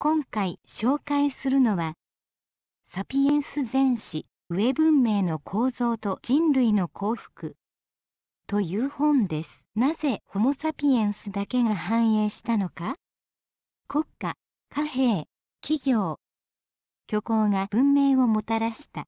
今回紹介するのは、サピエンス全史、上文明の構造と人類の幸福という本です。なぜホモ・サピエンスだけが繁栄したのか国家、貨幣、企業、虚構が文明をもたらした。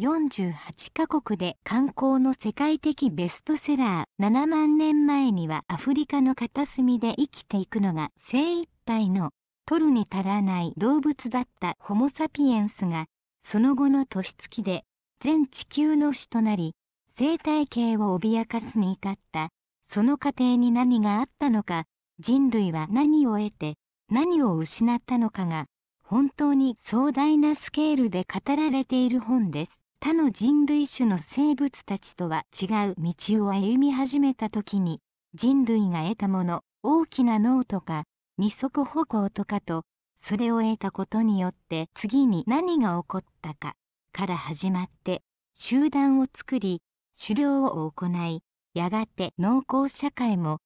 48カ国で観光の世界的ベストセラー7万年前にはアフリカの片隅で生きていくのが精一杯の取るに足らない動物だったホモ・サピエンスがその後の年月で全地球の種となり生態系を脅かすに至ったその過程に何があったのか人類は何を得て何を失ったのかが本当に壮大なスケールで語られている本です。他の人類種の生物たちとは違う道を歩み始めた時に人類が得たもの大きな脳とか二足歩行とかとそれを得たことによって次に何が起こったかから始まって集団を作り狩猟を行いやがて農耕社会も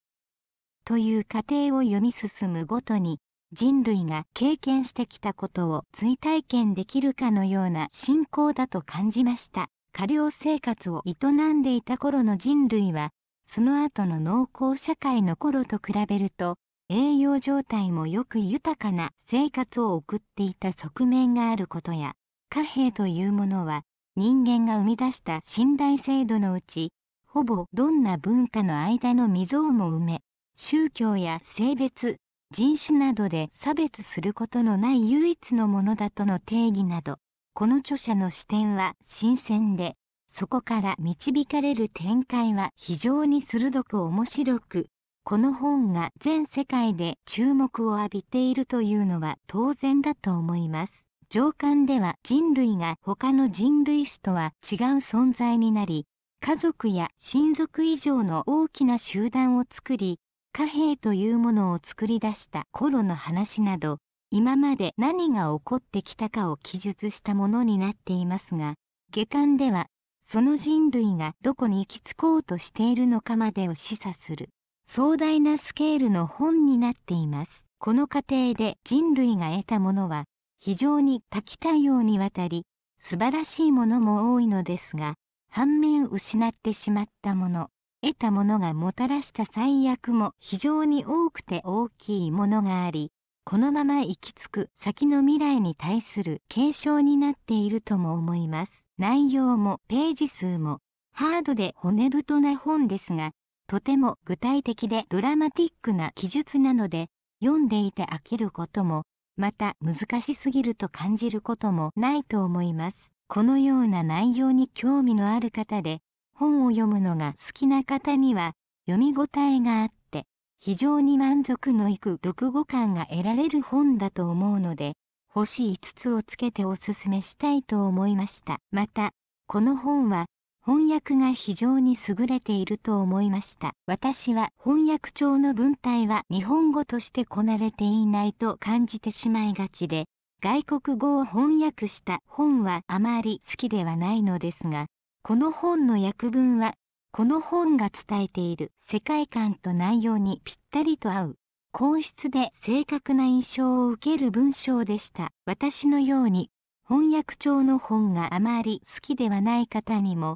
という過程を読み進むごとに人類が経験してきたことを追体験できるかのような信仰だと感じました過量生活を営んでいた頃の人類はその後の農耕社会の頃と比べると栄養状態もよく豊かな生活を送っていた側面があることや貨幣というものは人間が生み出した信頼制度のうちほぼどんな文化の間の溝をも埋め宗教や性別人種などで差別することのない唯一のものだとの定義などこの著者の視点は新鮮でそこから導かれる展開は非常に鋭く面白くこの本が全世界で注目を浴びているというのは当然だと思います。上巻では人類が他の人類史とは違う存在になり、家族や親族以上の大きな集団を作り、貨幣というものを作り出した頃の話など、今まで何が起こってきたかを記述したものになっていますが、下巻ではその人類がどこに行き着こうとしているのかまでを示唆する壮大なスケールの本になっていますこの過程で人類が得たものは非常に多岐多様にわたり素晴らしいものも多いのですが反面失ってしまったもの得たものがもたらした最悪も非常に多くて大きいものがありこのまま行き着く先の未来に対する警鐘になっているとも思います内容もページ数もハードで骨太な本ですがとても具体的でドラマティックな記述なので読んでいて飽きることもまた難しすぎると感じることもないと思います。このような内容に興味のある方で本を読むのが好きな方には読み応えがあって非常に満足のいく読後感が得られる本だと思うので星5つをつけておすすめしたいと思いました。またこの本は翻訳が非常に優れていると思いました私は翻訳帳の文体は日本語としてこなれていないと感じてしまいがちで外国語を翻訳した本はあまり好きではないのですがこの本の訳文はこの本が伝えている世界観と内容にぴったりと合う皇質で正確な印象を受ける文章でした私のように翻訳帳の本があまり好きではない方にも